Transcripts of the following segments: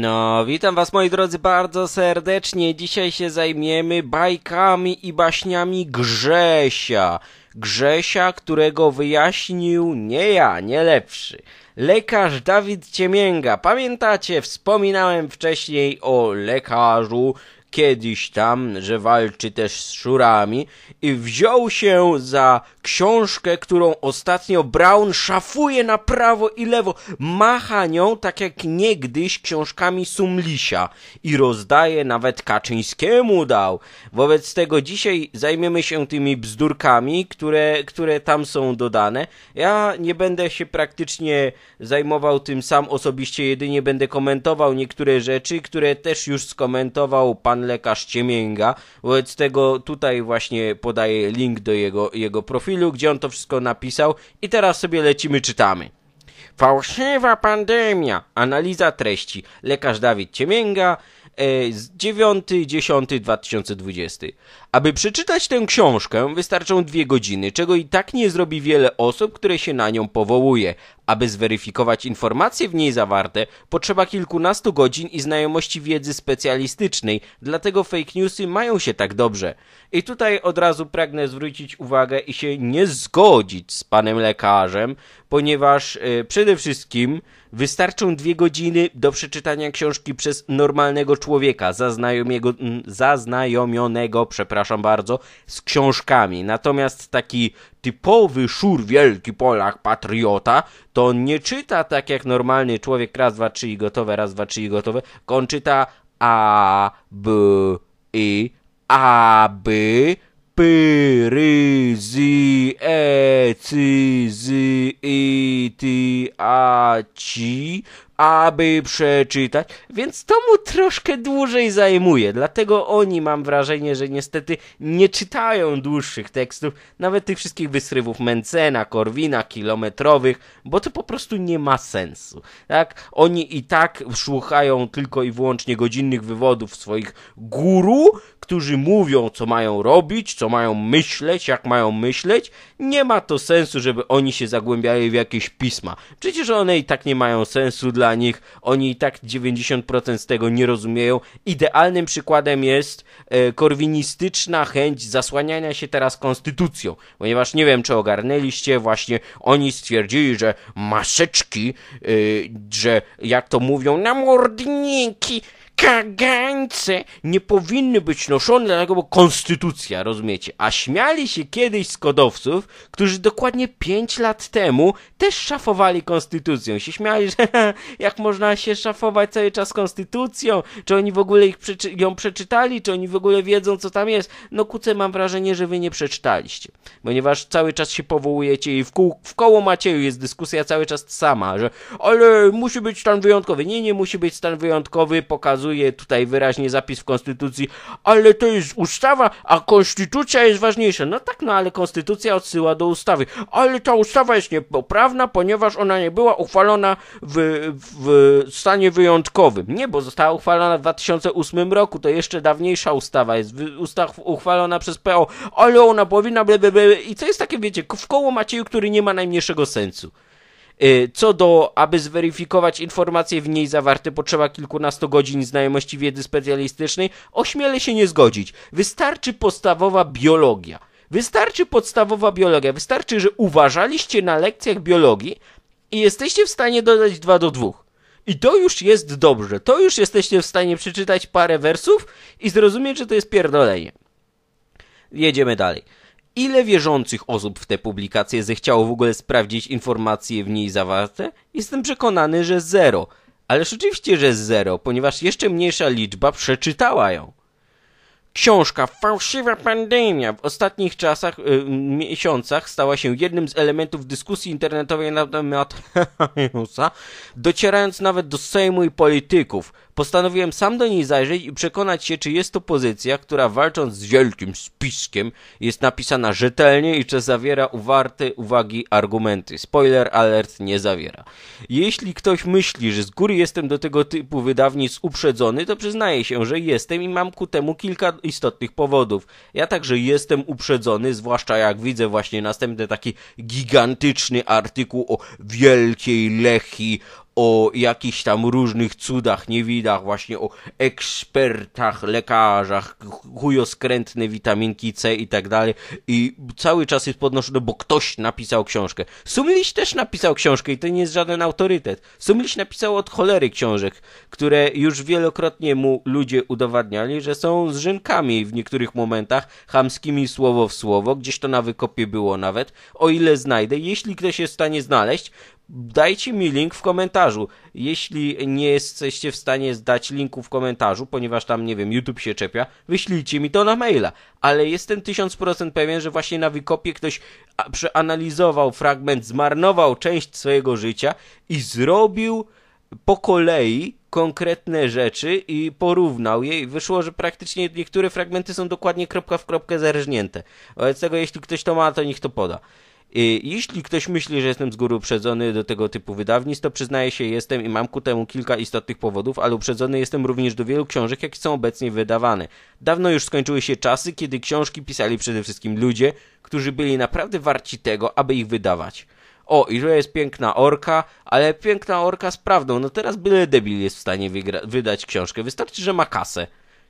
No, witam was moi drodzy bardzo serdecznie. Dzisiaj się zajmiemy bajkami i baśniami Grzesia. Grzesia, którego wyjaśnił nie ja, nie lepszy. Lekarz Dawid Ciemięga. Pamiętacie, wspominałem wcześniej o lekarzu kiedyś tam, że walczy też z szurami i wziął się za książkę, którą ostatnio Brown szafuje na prawo i lewo, macha nią tak jak niegdyś książkami Sumlisia i rozdaje nawet Kaczyńskiemu dał. Wobec tego dzisiaj zajmiemy się tymi bzdurkami, które, które tam są dodane. Ja nie będę się praktycznie zajmował tym sam osobiście, jedynie będę komentował niektóre rzeczy, które też już skomentował pan lekarz Ciemięga. Wobec tego tutaj właśnie podaję link do jego, jego profilu, gdzie on to wszystko napisał i teraz sobie lecimy, czytamy. Fałszywa pandemia. Analiza treści. Lekarz Dawid Ciemięga 9.10.2020. E, Aby przeczytać tę książkę wystarczą dwie godziny, czego i tak nie zrobi wiele osób, które się na nią powołuje. Aby zweryfikować informacje w niej zawarte, potrzeba kilkunastu godzin i znajomości wiedzy specjalistycznej, dlatego fake newsy mają się tak dobrze. I tutaj od razu pragnę zwrócić uwagę i się nie zgodzić z panem lekarzem, ponieważ yy, przede wszystkim Wystarczą dwie godziny do przeczytania książki przez normalnego człowieka, zaznajomiego, zaznajomionego, przepraszam bardzo, z książkami. Natomiast taki typowy szur wielki Polak, patriota, to on nie czyta tak jak normalny człowiek, raz, dwa, trzy i gotowe, raz, dwa, trzy i gotowe, on czyta a, b, i, a, b, P, R, Z, E, C, Z, E, T, A, G, aby przeczytać, więc to mu troszkę dłużej zajmuje. Dlatego oni, mam wrażenie, że niestety nie czytają dłuższych tekstów, nawet tych wszystkich wysrywów Mencena, Korwina, kilometrowych, bo to po prostu nie ma sensu. Tak? Oni i tak słuchają tylko i wyłącznie godzinnych wywodów swoich guru, którzy mówią, co mają robić, co mają myśleć, jak mają myśleć. Nie ma to sensu, żeby oni się zagłębiali w jakieś pisma. Przecież one i tak nie mają sensu dla dla nich, oni i tak 90% z tego nie rozumieją. Idealnym przykładem jest e, korwinistyczna chęć zasłaniania się teraz konstytucją, ponieważ nie wiem, czy ogarnęliście, właśnie oni stwierdzili, że maseczki, e, że jak to mówią, na mordniki kagańce nie powinny być noszone, dlatego bo konstytucja, rozumiecie? A śmiali się kiedyś z kodowców, którzy dokładnie 5 lat temu też szafowali konstytucją. Się śmiali, że jak można się szafować cały czas konstytucją, czy oni w ogóle ich przeczy ją przeczytali, czy oni w ogóle wiedzą, co tam jest. No kuce, mam wrażenie, że wy nie przeczytaliście, ponieważ cały czas się powołujecie i w, w koło Macieju jest dyskusja cały czas sama, że ale musi być stan wyjątkowy. Nie, nie musi być stan wyjątkowy, pokazuje wskazuje tutaj wyraźnie zapis w Konstytucji, ale to jest ustawa, a Konstytucja jest ważniejsza. No tak, no ale Konstytucja odsyła do ustawy. Ale ta ustawa jest niepoprawna, ponieważ ona nie była uchwalona w, w stanie wyjątkowym. Nie, bo została uchwalona w 2008 roku, to jeszcze dawniejsza ustawa jest, ustaw uchwalona przez PO, ale ona powinna, ble, i co jest takie, wiecie, w koło Macieju, który nie ma najmniejszego sensu. Y, co do, aby zweryfikować informacje w niej zawarte, potrzeba kilkunastu godzin znajomości wiedzy specjalistycznej. Ośmielę się nie zgodzić. Wystarczy podstawowa biologia. Wystarczy podstawowa biologia. Wystarczy, że uważaliście na lekcjach biologii i jesteście w stanie dodać 2 do 2. I to już jest dobrze. To już jesteście w stanie przeczytać parę wersów i zrozumieć, że to jest pierdolenie. Jedziemy dalej. Ile wierzących osób w tę publikację zechciało w ogóle sprawdzić informacje w niej zawarte? Jestem przekonany, że zero. Ale rzeczywiście, że zero, ponieważ jeszcze mniejsza liczba przeczytała ją. Książka Fałszywa Pandemia w ostatnich czasach, y, miesiącach stała się jednym z elementów dyskusji internetowej na temat wirusa, docierając nawet do Sejmu i polityków – Postanowiłem sam do niej zajrzeć i przekonać się, czy jest to pozycja, która walcząc z wielkim spiskiem jest napisana rzetelnie i czy zawiera uwarte uwagi argumenty. Spoiler alert nie zawiera. Jeśli ktoś myśli, że z góry jestem do tego typu wydawnictw uprzedzony, to przyznaję się, że jestem i mam ku temu kilka istotnych powodów. Ja także jestem uprzedzony, zwłaszcza jak widzę właśnie następny taki gigantyczny artykuł o wielkiej Lechi, o jakichś tam różnych cudach, niewidach, właśnie o ekspertach, lekarzach, chujoskrętne witaminki C i tak dalej. I cały czas jest podnoszone, bo ktoś napisał książkę. Sumliś też napisał książkę i to nie jest żaden autorytet. Sumliś napisał od cholery książek, które już wielokrotnie mu ludzie udowadniali, że są zrzynkami w niektórych momentach, chamskimi słowo w słowo, gdzieś to na wykopie było nawet, o ile znajdę, jeśli ktoś jest w stanie znaleźć, dajcie mi link w komentarzu. Jeśli nie jesteście w stanie zdać linku w komentarzu, ponieważ tam, nie wiem, YouTube się czepia, wyślijcie mi to na maila. Ale jestem 1000% pewien, że właśnie na Wikopie ktoś przeanalizował fragment, zmarnował część swojego życia i zrobił po kolei konkretne rzeczy i porównał je i wyszło, że praktycznie niektóre fragmenty są dokładnie kropka w kropkę zerżnięte. Wobec tego, jeśli ktoś to ma, to niech to poda. Y, jeśli ktoś myśli, że jestem z góry uprzedzony do tego typu wydawnictw, to przyznaję się, jestem i mam ku temu kilka istotnych powodów, ale uprzedzony jestem również do wielu książek, jakie są obecnie wydawane. Dawno już skończyły się czasy, kiedy książki pisali przede wszystkim ludzie, którzy byli naprawdę warci tego, aby ich wydawać. O, i że jest piękna orka, ale piękna orka z prawdą. No teraz byle debil jest w stanie wydać książkę. Wystarczy, że ma kasę.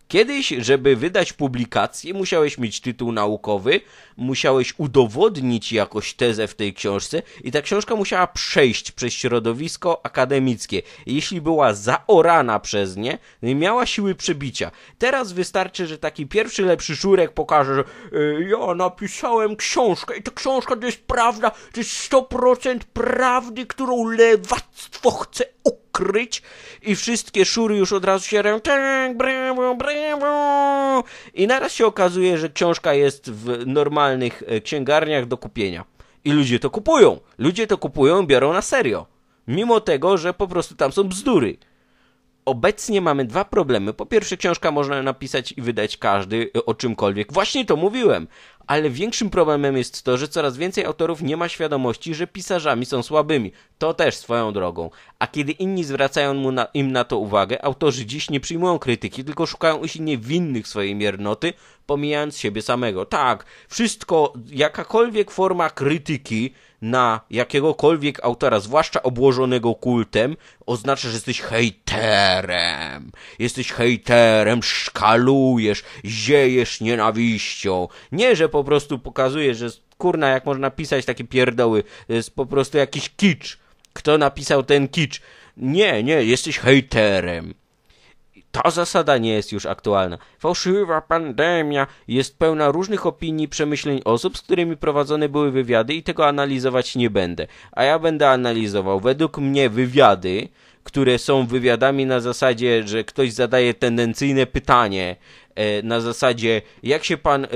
Kiedyś, żeby wydać publikację, musiałeś mieć tytuł naukowy, musiałeś udowodnić jakoś tezę w tej książce i ta książka musiała przejść przez środowisko akademickie. Jeśli była zaorana przez nie, nie no miała siły przebicia. Teraz wystarczy, że taki pierwszy lepszy szurek pokaże, że y, ja napisałem książkę i ta książka to jest prawda, to jest 100% prawdy, którą lewactwo chce ukryć kryć i wszystkie szury już od razu się ręczą, tak, brawo, brawo. I naraz się okazuje, że książka jest w normalnych e, księgarniach do kupienia. I ludzie to kupują. Ludzie to kupują biorą na serio. Mimo tego, że po prostu tam są bzdury. Obecnie mamy dwa problemy. Po pierwsze, książka można napisać i wydać każdy e, o czymkolwiek. Właśnie to mówiłem ale większym problemem jest to, że coraz więcej autorów nie ma świadomości, że pisarzami są słabymi. To też swoją drogą. A kiedy inni zwracają na, im na to uwagę, autorzy dziś nie przyjmują krytyki, tylko szukają usilnie winnych swojej miernoty, pomijając siebie samego. Tak, wszystko, jakakolwiek forma krytyki na jakiegokolwiek autora, zwłaszcza obłożonego kultem, oznacza, że jesteś hejterem. Jesteś hejterem, szkalujesz, ziejesz nienawiścią. Nie, że po prostu pokazuje, że kurna, jak można pisać takie pierdoły, jest po prostu jakiś kicz. Kto napisał ten kicz? Nie, nie, jesteś hejterem. Ta zasada nie jest już aktualna. Fałszywa pandemia jest pełna różnych opinii, przemyśleń osób, z którymi prowadzone były wywiady i tego analizować nie będę. A ja będę analizował według mnie wywiady, które są wywiadami na zasadzie, że ktoś zadaje tendencyjne pytanie e, na zasadzie, jak się pan, e,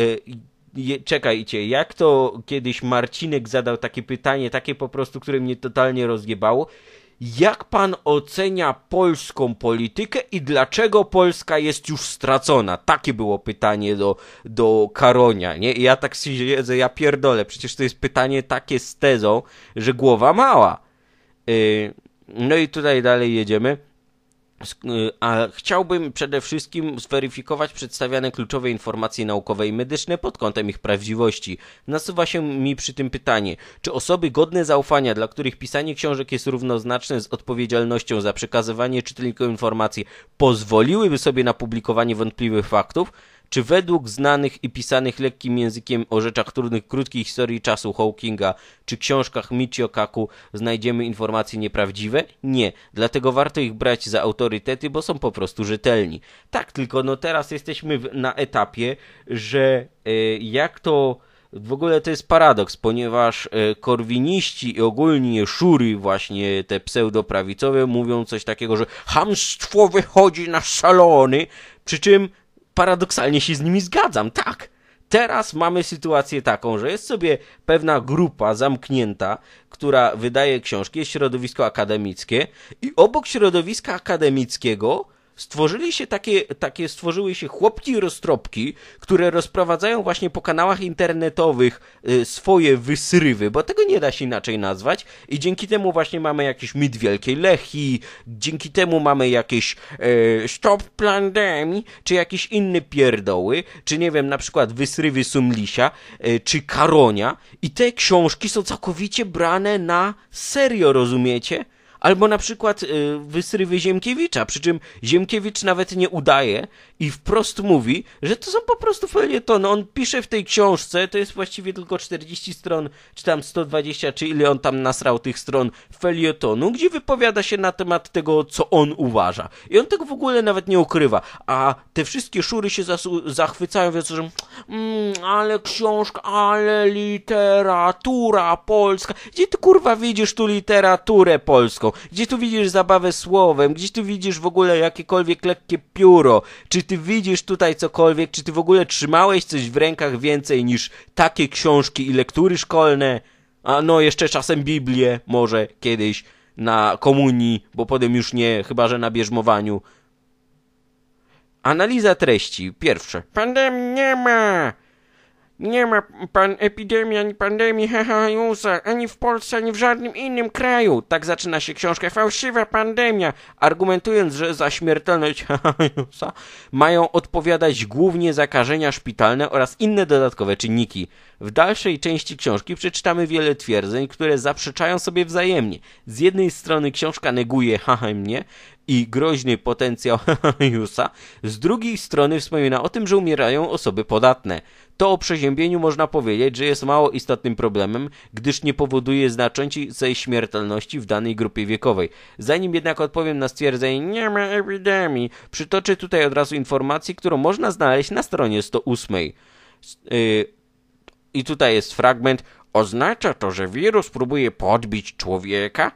je, czekajcie, jak to kiedyś Marcinek zadał takie pytanie, takie po prostu, które mnie totalnie rozjebało. Jak pan ocenia polską politykę i dlaczego Polska jest już stracona? Takie było pytanie do, do Karonia, nie? I ja tak siedzę, ja pierdolę, przecież to jest pytanie takie z tezą, że głowa mała. Yy, no i tutaj dalej jedziemy. Y, a chciałbym przede wszystkim zweryfikować przedstawiane kluczowe informacje naukowe i medyczne pod kątem ich prawdziwości. Nasuwa się mi przy tym pytanie, czy osoby godne zaufania, dla których pisanie książek jest równoznaczne z odpowiedzialnością za przekazywanie czytelnikom informacji, pozwoliłyby sobie na publikowanie wątpliwych faktów? Czy według znanych i pisanych lekkim językiem o rzeczach trudnych krótkiej historii czasu Hawkinga czy książkach Michio Kaku znajdziemy informacje nieprawdziwe? Nie, dlatego warto ich brać za autorytety, bo są po prostu rzetelni. Tak, tylko no teraz jesteśmy w, na etapie, że e, jak to... W ogóle to jest paradoks, ponieważ e, korwiniści i ogólnie szury, właśnie te pseudoprawicowe, mówią coś takiego, że hamstwo wychodzi na szalony, przy czym paradoksalnie się z nimi zgadzam, tak. Teraz mamy sytuację taką, że jest sobie pewna grupa zamknięta, która wydaje książki, jest środowisko akademickie i obok środowiska akademickiego stworzyli się takie, takie stworzyły się chłopki i roztropki, które rozprowadzają właśnie po kanałach internetowych y, swoje wysrywy, bo tego nie da się inaczej nazwać i dzięki temu właśnie mamy jakiś mit Wielkiej Lechi, dzięki temu mamy jakieś e, stop pandemii, czy jakieś inne pierdoły, czy nie wiem, na przykład wysrywy Sumlisia, e, czy Karonia i te książki są całkowicie brane na serio, rozumiecie? Albo na przykład y, wysrywy Ziemkiewicza, przy czym Ziemkiewicz nawet nie udaje i wprost mówi, że to są po prostu felietony. On pisze w tej książce, to jest właściwie tylko 40 stron, czy tam 120, czy ile on tam nasrał tych stron felietonu, gdzie wypowiada się na temat tego, co on uważa. I on tego w ogóle nawet nie ukrywa. A te wszystkie szury się zachwycają, więc że mm, ale książka, ale literatura polska. Gdzie ty kurwa widzisz tu literaturę polską? gdzie tu widzisz zabawę słowem, gdzie tu widzisz w ogóle jakiekolwiek lekkie pióro, czy ty widzisz tutaj cokolwiek, czy ty w ogóle trzymałeś coś w rękach więcej niż takie książki i lektury szkolne, a no jeszcze czasem Biblię może kiedyś na komunii, bo potem już nie, chyba że na bierzmowaniu. Analiza treści. Pierwsze. Pandemii nie ma! Nie ma pan epidemii ani pandemii hehajusa, ani w Polsce, ani w żadnym innym kraju. Tak zaczyna się książka Fałszywa Pandemia, argumentując, że za śmiertelność hehajusa mają odpowiadać głównie zakażenia szpitalne oraz inne dodatkowe czynniki. W dalszej części książki przeczytamy wiele twierdzeń, które zaprzeczają sobie wzajemnie. Z jednej strony książka neguje haha mnie, i groźny potencjał Jusa, z drugiej strony wspomina o tym, że umierają osoby podatne. To o przeziębieniu można powiedzieć, że jest mało istotnym problemem, gdyż nie powoduje znaczącej śmiertelności w danej grupie wiekowej. Zanim jednak odpowiem na stwierdzenie nie ma epidemii, przytoczę tutaj od razu informację, którą można znaleźć na stronie 108. Y, I tutaj jest fragment. Oznacza to, że wirus próbuje podbić człowieka?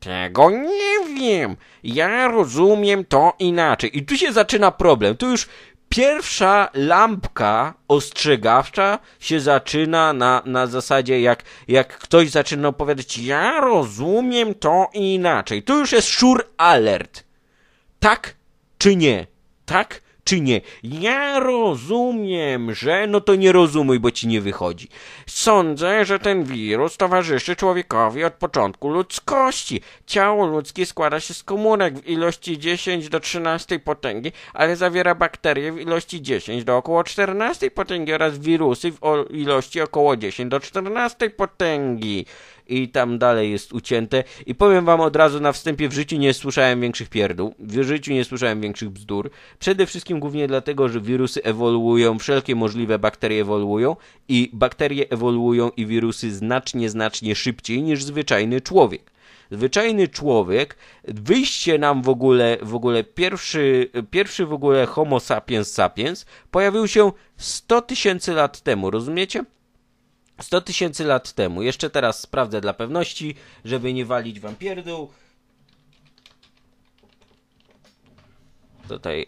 Tego nie wiem. Ja rozumiem to inaczej. I tu się zaczyna problem. Tu już pierwsza lampka ostrzegawcza się zaczyna na, na zasadzie, jak, jak ktoś zaczyna opowiadać, ja rozumiem to inaczej. Tu już jest szur alert. Tak czy nie? Tak czy nie. Ja rozumiem, że no to nie rozumuj, bo ci nie wychodzi. Sądzę, że ten wirus towarzyszy człowiekowi od początku ludzkości. Ciało ludzkie składa się z komórek w ilości 10 do 13 potęgi, ale zawiera bakterie w ilości 10 do około 14 potęgi oraz wirusy w ilości około 10 do 14 potęgi i tam dalej jest ucięte. I powiem wam od razu na wstępie, w życiu nie słyszałem większych pierdół, w życiu nie słyszałem większych bzdur. Przede wszystkim głównie dlatego, że wirusy ewoluują, wszelkie możliwe bakterie ewoluują i bakterie ewoluują i wirusy znacznie, znacznie szybciej niż zwyczajny człowiek zwyczajny człowiek, wyjście nam w ogóle, w ogóle pierwszy, pierwszy w ogóle homo sapiens sapiens pojawił się 100 tysięcy lat temu, rozumiecie? 100 tysięcy lat temu. Jeszcze teraz sprawdzę dla pewności, żeby nie walić wam pierdół. Tutaj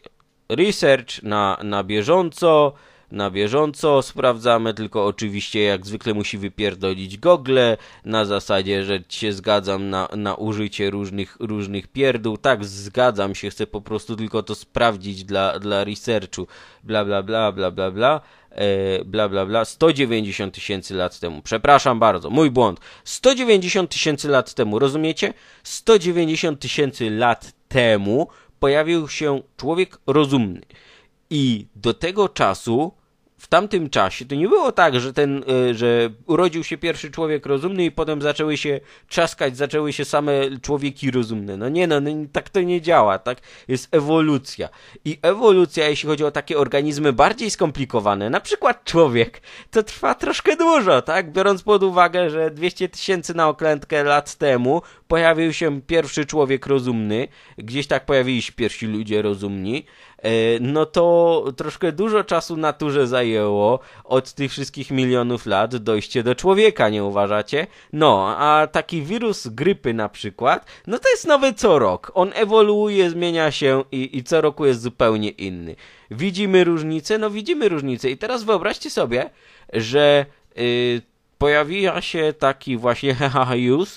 research na, na bieżąco. Na bieżąco sprawdzamy, tylko oczywiście jak zwykle musi wypierdolić gogle. na zasadzie, że się zgadzam na, na użycie różnych, różnych pierdół. Tak, zgadzam się, chcę po prostu tylko to sprawdzić dla, dla researchu. Bla, bla, bla, bla, bla, bla. E, bla bla bla, 190 tysięcy lat temu. Przepraszam bardzo, mój błąd. 190 tysięcy lat temu, rozumiecie? 190 tysięcy lat temu pojawił się człowiek rozumny. I do tego czasu w tamtym czasie to nie było tak, że ten, e, że urodził się pierwszy człowiek rozumny i potem zaczęły się trzaskać, zaczęły się same człowieki rozumne. No nie, no, no tak to nie działa, tak? Jest ewolucja. I ewolucja, jeśli chodzi o takie organizmy bardziej skomplikowane, na przykład człowiek, to trwa troszkę dużo, tak? Biorąc pod uwagę, że 200 tysięcy na oklętkę lat temu pojawił się pierwszy człowiek rozumny, gdzieś tak pojawili się pierwsi ludzie rozumni, E, no to troszkę dużo czasu naturze zajęło od tych wszystkich milionów lat dojście do człowieka, nie uważacie? No, a taki wirus grypy na przykład, no to jest nowy co rok. On ewoluuje, zmienia się i, i co roku jest zupełnie inny. Widzimy różnice? No widzimy różnice. I teraz wyobraźcie sobie, że... Yy, pojawiła się taki właśnie news,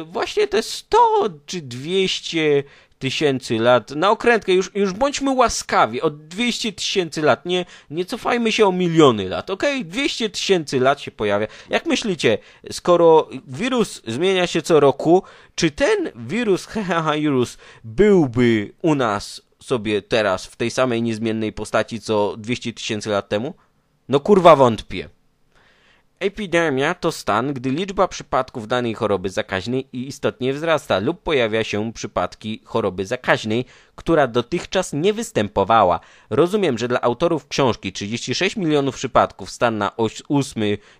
y, właśnie te 100 czy 200 tysięcy lat, na okrętkę, już, już bądźmy łaskawi, od 200 tysięcy lat, nie, nie cofajmy się o miliony lat, ok? 200 tysięcy lat się pojawia. Jak myślicie, skoro wirus zmienia się co roku, czy ten wirus, wirus byłby u nas sobie teraz w tej samej niezmiennej postaci co 200 tysięcy lat temu? No kurwa wątpię. Epidemia to stan, gdy liczba przypadków danej choroby zakaźnej istotnie wzrasta lub pojawia się przypadki choroby zakaźnej, która dotychczas nie występowała. Rozumiem, że dla autorów książki 36 milionów przypadków stan na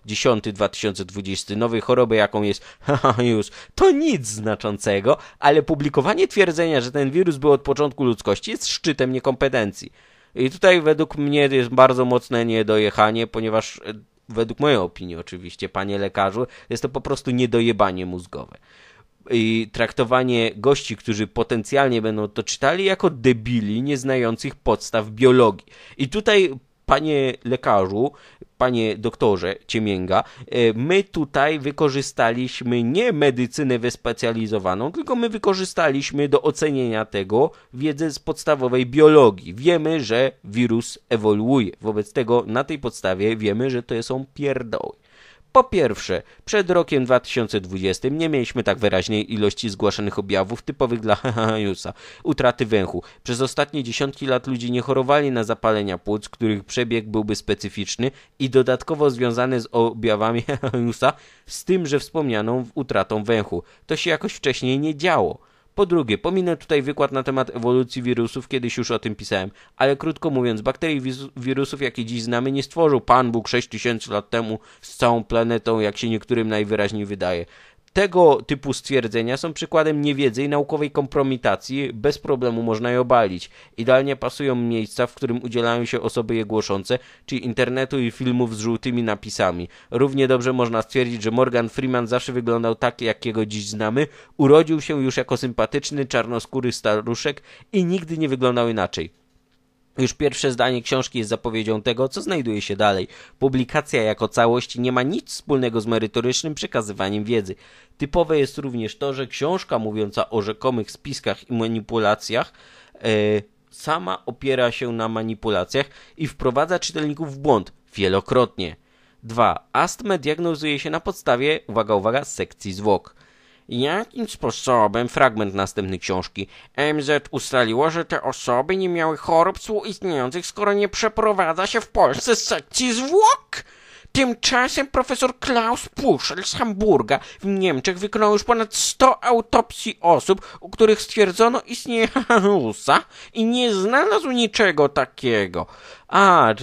8-10-2020 nowej choroby, jaką jest haha już, to nic znaczącego, ale publikowanie twierdzenia, że ten wirus był od początku ludzkości jest szczytem niekompetencji. I tutaj według mnie jest bardzo mocne niedojechanie, ponieważ e, według mojej opinii oczywiście, panie lekarzu, jest to po prostu niedojebanie mózgowe. I traktowanie gości, którzy potencjalnie będą to czytali, jako debili nieznających podstaw biologii. I tutaj panie lekarzu, panie doktorze Ciemięga, e, my tutaj wykorzystaliśmy nie medycynę wyspecjalizowaną, tylko my wykorzystaliśmy do ocenienia tego wiedzę z podstawowej biologii. Wiemy, że wirus ewoluuje. Wobec tego na tej podstawie wiemy, że to są pierdoły. Po pierwsze, przed rokiem 2020 nie mieliśmy tak wyraźnej ilości zgłaszanych objawów typowych dla jusa – utraty węchu. Przez ostatnie dziesiątki lat ludzie nie chorowali na zapalenia płuc, których przebieg byłby specyficzny i dodatkowo związany z objawami jusa z tym, że wspomnianą utratą węchu. To się jakoś wcześniej nie działo. Po drugie, pominę tutaj wykład na temat ewolucji wirusów, kiedyś już o tym pisałem, ale krótko mówiąc, bakterii wirusów, jakie dziś znamy, nie stworzył Pan Bóg 6000 lat temu z całą planetą, jak się niektórym najwyraźniej wydaje. Tego typu stwierdzenia są przykładem niewiedzy i naukowej kompromitacji, bez problemu można je obalić. Idealnie pasują miejsca, w którym udzielają się osoby je głoszące, czyli internetu i filmów z żółtymi napisami. Równie dobrze można stwierdzić, że Morgan Freeman zawsze wyglądał tak, jakiego dziś znamy, urodził się już jako sympatyczny, czarnoskóry staruszek i nigdy nie wyglądał inaczej. Już pierwsze zdanie książki jest zapowiedzią tego, co znajduje się dalej. Publikacja jako całość nie ma nic wspólnego z merytorycznym przekazywaniem wiedzy. Typowe jest również to, że książka mówiąca o rzekomych spiskach i manipulacjach e, sama opiera się na manipulacjach i wprowadza czytelników w błąd wielokrotnie. 2. Astmę diagnozuje się na podstawie, uwaga, uwaga, sekcji zwłok. Jakim sposobem fragment następnej książki MZ ustaliło, że te osoby nie miały chorób współistniejących, skoro nie przeprowadza się w Polsce sekcji zwłok? Tymczasem profesor Klaus Puszel z Hamburga w Niemczech wykonał już ponad 100 autopsji osób, u których stwierdzono istnienie harusa i nie znalazł niczego takiego. A,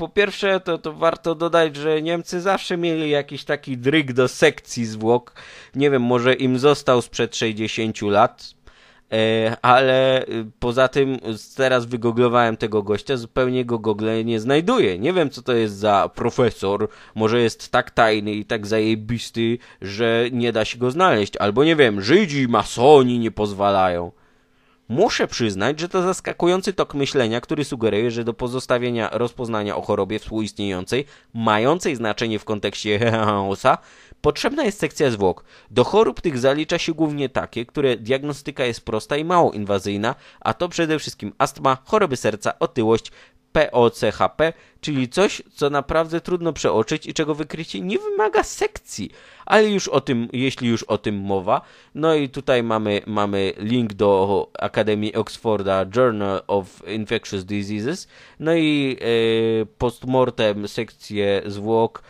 po pierwsze, to, to warto dodać, że Niemcy zawsze mieli jakiś taki dryg do sekcji zwłok. Nie wiem, może im został sprzed 60 lat, e, ale y, poza tym teraz wygoglowałem tego gościa, zupełnie go gogle nie znajduję. Nie wiem, co to jest za profesor, może jest tak tajny i tak zajebisty, że nie da się go znaleźć, albo nie wiem, Żydzi, masoni nie pozwalają. Muszę przyznać, że to zaskakujący tok myślenia, który sugeruje, że do pozostawienia rozpoznania o chorobie współistniejącej, mającej znaczenie w kontekście chaosa, potrzebna jest sekcja zwłok. Do chorób tych zalicza się głównie takie, które diagnostyka jest prosta i mało inwazyjna, a to przede wszystkim astma, choroby serca, otyłość, POCHP, czyli coś, co naprawdę trudno przeoczyć i czego wykrycie nie wymaga sekcji. Ale już o tym, jeśli już o tym mowa, no i tutaj mamy, mamy link do Akademii Oxforda Journal of Infectious Diseases, no i e, postmortem sekcję zwłok.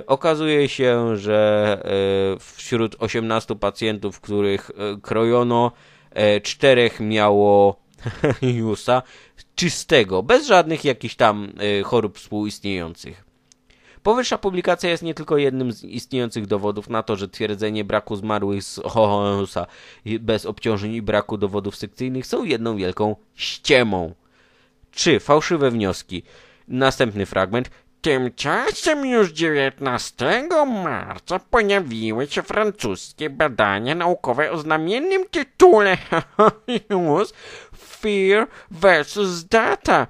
E, okazuje się, że e, wśród 18 pacjentów, których e, krojono, czterech miało Jusa, czystego, bez żadnych jakichś tam y, chorób współistniejących. Powyższa publikacja jest nie tylko jednym z istniejących dowodów na to, że twierdzenie braku zmarłych z Hohenhausa bez obciążeń i braku dowodów sekcyjnych są jedną wielką ściemą. Czy Fałszywe wnioski. Następny fragment. Tymczasem już 19 marca pojawiły się francuskie badania naukowe o znamiennym tytule Fear versus Data,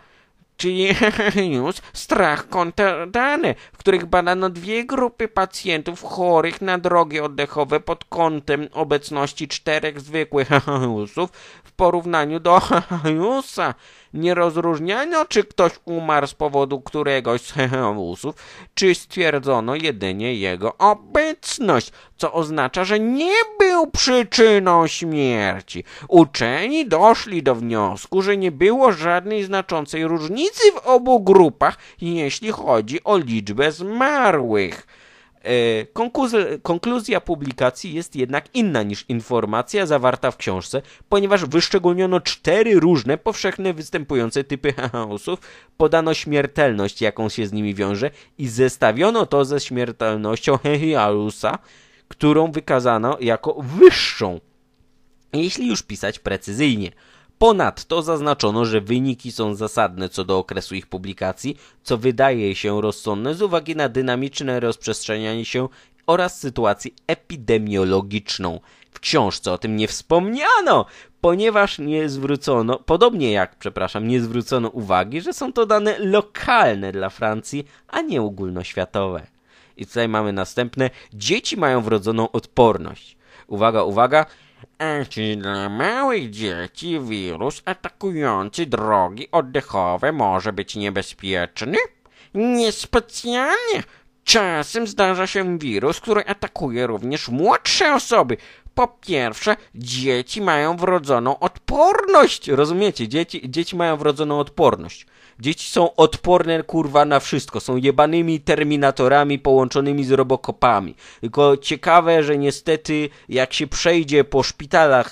czyli news, strach kontra dane, w których badano dwie grupy pacjentów chorych na drogi oddechowe pod kątem obecności czterech zwykłych hajusów w porównaniu do hajusa. Nie rozróżniano, czy ktoś umarł z powodu któregoś z hajusów, czy stwierdzono jedynie jego obecność, co oznacza, że nie był przyczyną śmierci. Uczeni doszli do wniosku, że nie było żadnej znaczącej różnicy w obu grupach, jeśli chodzi o liczbę zmarłych. E, konkluzja publikacji jest jednak inna niż informacja zawarta w książce, ponieważ wyszczególniono cztery różne powszechne występujące typy chaosów, podano śmiertelność, jaką się z nimi wiąże i zestawiono to ze śmiertelnością Helialusa, którą wykazano jako wyższą, jeśli już pisać precyzyjnie. Ponadto zaznaczono, że wyniki są zasadne co do okresu ich publikacji, co wydaje się rozsądne z uwagi na dynamiczne rozprzestrzenianie się oraz sytuację epidemiologiczną. W książce o tym nie wspomniano, ponieważ nie zwrócono, podobnie jak, przepraszam, nie zwrócono uwagi, że są to dane lokalne dla Francji, a nie ogólnoświatowe. I tutaj mamy następne. Dzieci mają wrodzoną odporność. Uwaga, uwaga. A czy dla małych dzieci wirus atakujący drogi oddechowe może być niebezpieczny? Niespecjalnie. Czasem zdarza się wirus, który atakuje również młodsze osoby. Po pierwsze, dzieci mają wrodzoną odporność. Rozumiecie? Dzieci, dzieci mają wrodzoną odporność. Dzieci są odporne kurwa na wszystko. Są jebanymi terminatorami połączonymi z robokopami. Tylko ciekawe, że niestety jak się przejdzie po szpitalach,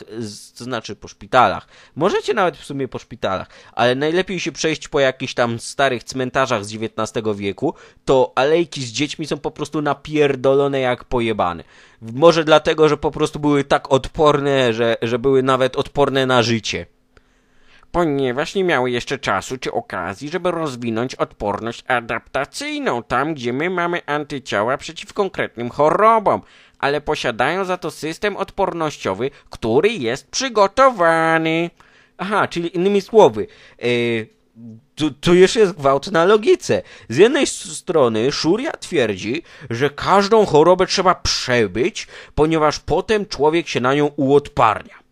to znaczy po szpitalach, możecie nawet w sumie po szpitalach, ale najlepiej się przejść po jakichś tam starych cmentarzach z XIX wieku, to alejki z dziećmi są po prostu napierdolone jak pojebane. Może dlatego, że po prostu były tak odporne, że, że były nawet odporne na życie ponieważ nie miały jeszcze czasu czy okazji, żeby rozwinąć odporność adaptacyjną tam, gdzie my mamy antyciała przeciw konkretnym chorobom, ale posiadają za to system odpornościowy, który jest przygotowany. Aha, czyli innymi słowy, yy, tu, już jest gwałt na logice. Z jednej strony Shuria twierdzi, że każdą chorobę trzeba przebyć, ponieważ potem człowiek się na nią uodparnia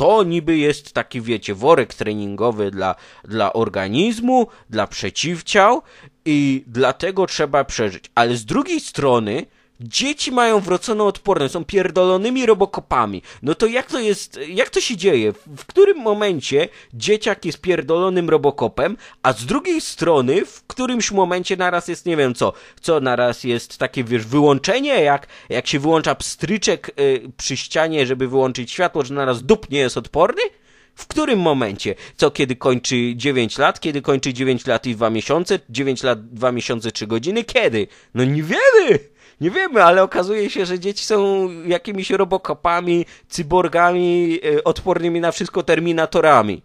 to niby jest taki, wiecie, worek treningowy dla, dla organizmu, dla przeciwciał i dlatego trzeba przeżyć. Ale z drugiej strony, Dzieci mają wroconą odporność, są pierdolonymi robokopami. No to jak to jest, jak to się dzieje? W którym momencie dzieciak jest pierdolonym robokopem, a z drugiej strony w którymś momencie naraz jest, nie wiem co, co naraz jest takie, wiesz, wyłączenie, jak, jak się wyłącza pstryczek yy, przy ścianie, żeby wyłączyć światło, że naraz dup nie jest odporny? W którym momencie? Co kiedy kończy 9 lat? Kiedy kończy 9 lat i 2 miesiące? 9 lat, 2 miesiące, 3 godziny? Kiedy? No nie wiemy! nie wiemy, ale okazuje się, że dzieci są jakimiś robokopami, cyborgami, e, odpornymi na wszystko terminatorami.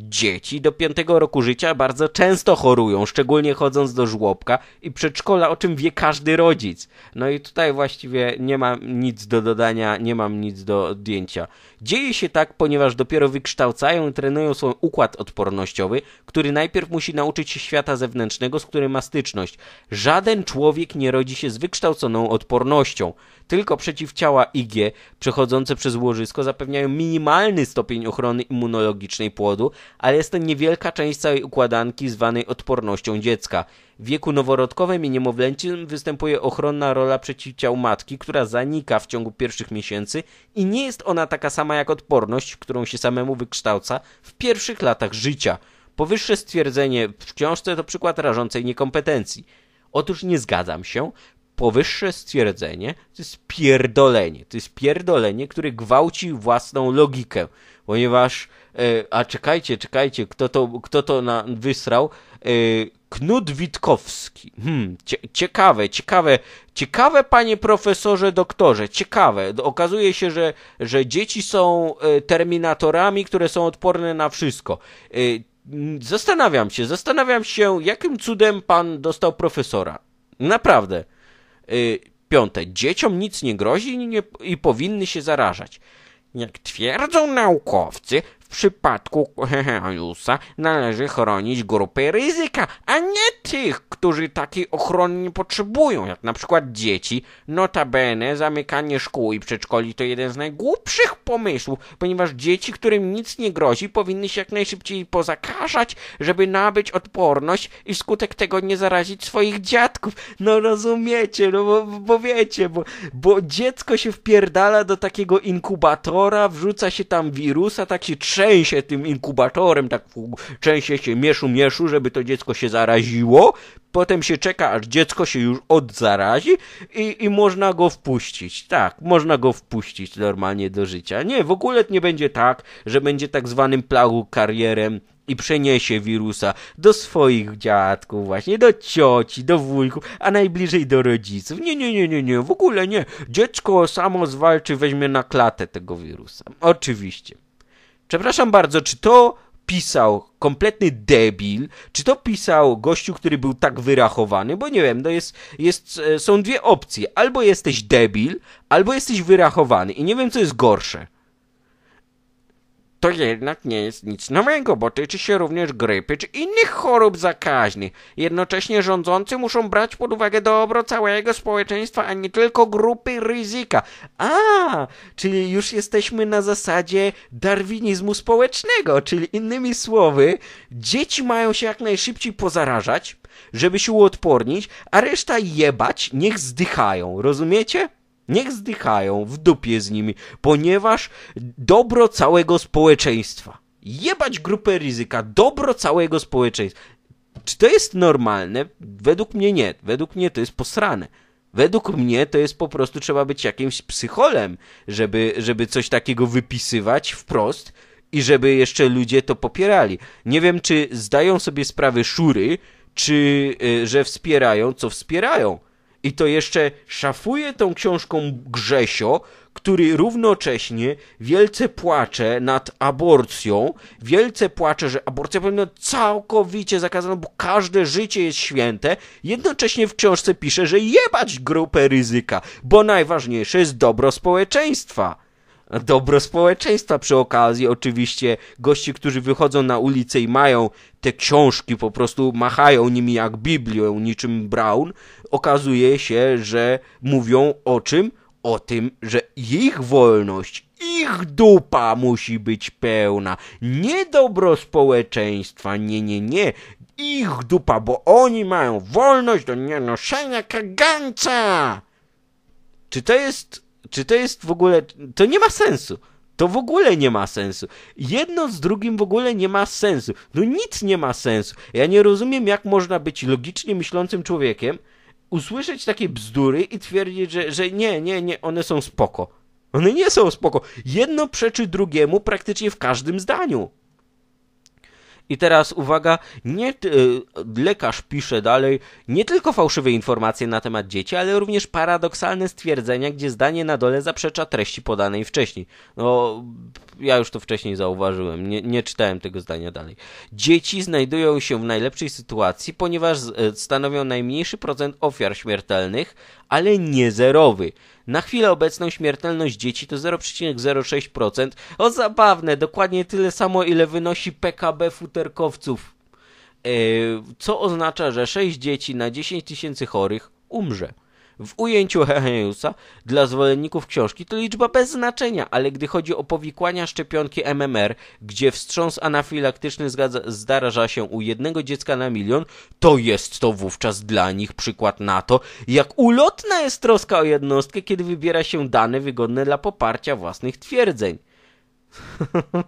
Dzieci do piątego roku życia bardzo często chorują, szczególnie chodząc do żłobka i przedszkola, o czym wie każdy rodzic. No i tutaj właściwie nie mam nic do dodania, nie mam nic do odjęcia. Dzieje się tak, ponieważ dopiero wykształcają i trenują swój układ odpornościowy, który najpierw musi nauczyć się świata zewnętrznego, z którym ma styczność. Żaden człowiek nie rodzi się z wykształconą odpornością. Tylko przeciwciała IG przechodzące przez łożysko zapewniają minimalny stopień ochrony immunologicznej płodu, ale jest to niewielka część całej układanki zwanej odpornością dziecka. W wieku noworodkowym i niemowlęcim występuje ochronna rola przeciwciał matki, która zanika w ciągu pierwszych miesięcy i nie jest ona taka sama jak odporność, którą się samemu wykształca w pierwszych latach życia. Powyższe stwierdzenie w książce to przykład rażącej niekompetencji. Otóż nie zgadzam się. Powyższe stwierdzenie to jest pierdolenie. To jest pierdolenie, które gwałci własną logikę, ponieważ E, a czekajcie, czekajcie, kto to, kto to na, wysrał? E, Knut Witkowski. Hmm, ciekawe, ciekawe, ciekawe, panie profesorze, doktorze, ciekawe. Okazuje się, że, że dzieci są e, terminatorami, które są odporne na wszystko. Zastanawiam się, zastanawiam się, jakim cudem pan dostał profesora. Naprawdę. Piąte, dzieciom nic nie grozi i, nie, i powinny się zarażać. Jak twierdzą naukowcy, w przypadku Ariusa należy chronić grupy ryzyka, a nie tych, którzy takiej ochrony nie potrzebują, jak na przykład dzieci. Notabene zamykanie szkół i przedszkoli to jeden z najgłupszych pomysłów, ponieważ dzieci, którym nic nie grozi, powinny się jak najszybciej pozakażać, żeby nabyć odporność i skutek tego nie zarazić swoich dziadków. No rozumiecie, no bo, bo wiecie, bo, bo dziecko się wpierdala do takiego inkubatora, wrzuca się tam wirusa, tak się trzęsie tym inkubatorem, tak trzęsie się mieszu, mieszu, żeby to dziecko się zaraziło było, potem się czeka, aż dziecko się już odzarazi i, i można go wpuścić. Tak, można go wpuścić normalnie do życia. Nie, w ogóle nie będzie tak, że będzie tak zwanym plagu karierem i przeniesie wirusa do swoich dziadków właśnie, do cioci, do wujków, a najbliżej do rodziców. Nie, nie, nie, nie, nie, w ogóle nie. Dziecko samo zwalczy, weźmie na klatę tego wirusa. Oczywiście. Przepraszam bardzo, czy to pisał kompletny debil, czy to pisał gościu, który był tak wyrachowany, bo nie wiem, no jest, jest, e, są dwie opcje, albo jesteś debil, albo jesteś wyrachowany i nie wiem, co jest gorsze to jednak nie jest nic nowego, bo tyczy się również grypy czy innych chorób zakaźnych. Jednocześnie rządzący muszą brać pod uwagę dobro całego społeczeństwa, a nie tylko grupy ryzyka. A, czyli już jesteśmy na zasadzie darwinizmu społecznego, czyli innymi słowy, dzieci mają się jak najszybciej pozarażać, żeby się uodpornić, a reszta jebać, niech zdychają. Rozumiecie? Niech zdychają, w dupie z nimi, ponieważ dobro całego społeczeństwa. Jebać grupę ryzyka, dobro całego społeczeństwa. Czy to jest normalne? Według mnie nie. Według mnie to jest posrane. Według mnie to jest po prostu trzeba być jakimś psycholem, żeby, żeby coś takiego wypisywać wprost i żeby jeszcze ludzie to popierali. Nie wiem, czy zdają sobie sprawę szury, czy y, że wspierają, co wspierają. I to jeszcze szafuje tą książką Grzesio, który równocześnie wielce płacze nad aborcją, wielce płacze, że aborcja powinna całkowicie zakazana, bo każde życie jest święte, jednocześnie w książce pisze, że jebać grupę ryzyka, bo najważniejsze jest dobro społeczeństwa dobro społeczeństwa przy okazji. Oczywiście gości, którzy wychodzą na ulicę i mają te książki, po prostu machają nimi jak Biblią, niczym Brown, okazuje się, że mówią o czym? O tym, że ich wolność, ich dupa musi być pełna. Nie dobro społeczeństwa, nie, nie, nie. Ich dupa, bo oni mają wolność do nienoszenia kaganca. Czy to jest czy to jest w ogóle. To nie ma sensu. To w ogóle nie ma sensu. Jedno z drugim w ogóle nie ma sensu. No nic nie ma sensu. Ja nie rozumiem, jak można być logicznie myślącym człowiekiem, usłyszeć takie bzdury i twierdzić, że, że nie, nie, nie, one są spoko. One nie są spoko. Jedno przeczy drugiemu praktycznie w każdym zdaniu. I teraz uwaga, nie, e, lekarz pisze dalej nie tylko fałszywe informacje na temat dzieci, ale również paradoksalne stwierdzenia, gdzie zdanie na dole zaprzecza treści podanej wcześniej. No, ja już to wcześniej zauważyłem, nie, nie czytałem tego zdania dalej. Dzieci znajdują się w najlepszej sytuacji, ponieważ e, stanowią najmniejszy procent ofiar śmiertelnych, ale nie zerowy. Na chwilę obecną śmiertelność dzieci to 0,06%. O zabawne, dokładnie tyle samo ile wynosi PKB futerkowców. Yy, co oznacza, że 6 dzieci na 10 tysięcy chorych umrze. W ujęciu Heheusa dla zwolenników książki to liczba bez znaczenia, ale gdy chodzi o powikłania szczepionki MMR, gdzie wstrząs anafilaktyczny zdarza się u jednego dziecka na milion, to jest to wówczas dla nich przykład na to, jak ulotna jest troska o jednostkę, kiedy wybiera się dane wygodne dla poparcia własnych twierdzeń.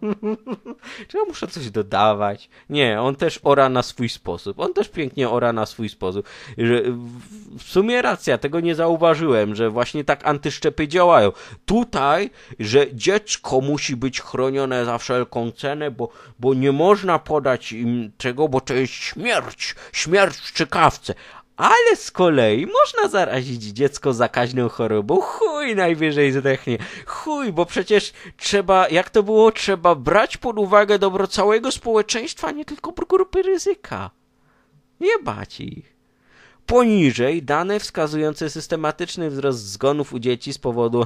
Czy ja muszę coś dodawać? Nie, on też ora na swój sposób. On też pięknie ora na swój sposób. W sumie racja, tego nie zauważyłem, że właśnie tak antyszczepy działają. Tutaj, że dziecko musi być chronione za wszelką cenę, bo, bo nie można podać im tego, bo to jest śmierć. Śmierć w czykawce. Ale z kolei można zarazić dziecko zakaźną chorobą. Chuj najwyżej zdechnie. Chuj, bo przecież trzeba, jak to było, trzeba brać pod uwagę dobro całego społeczeństwa, nie tylko grupy ryzyka. Nie bać ich. Poniżej dane wskazujące systematyczny wzrost zgonów u dzieci z powodu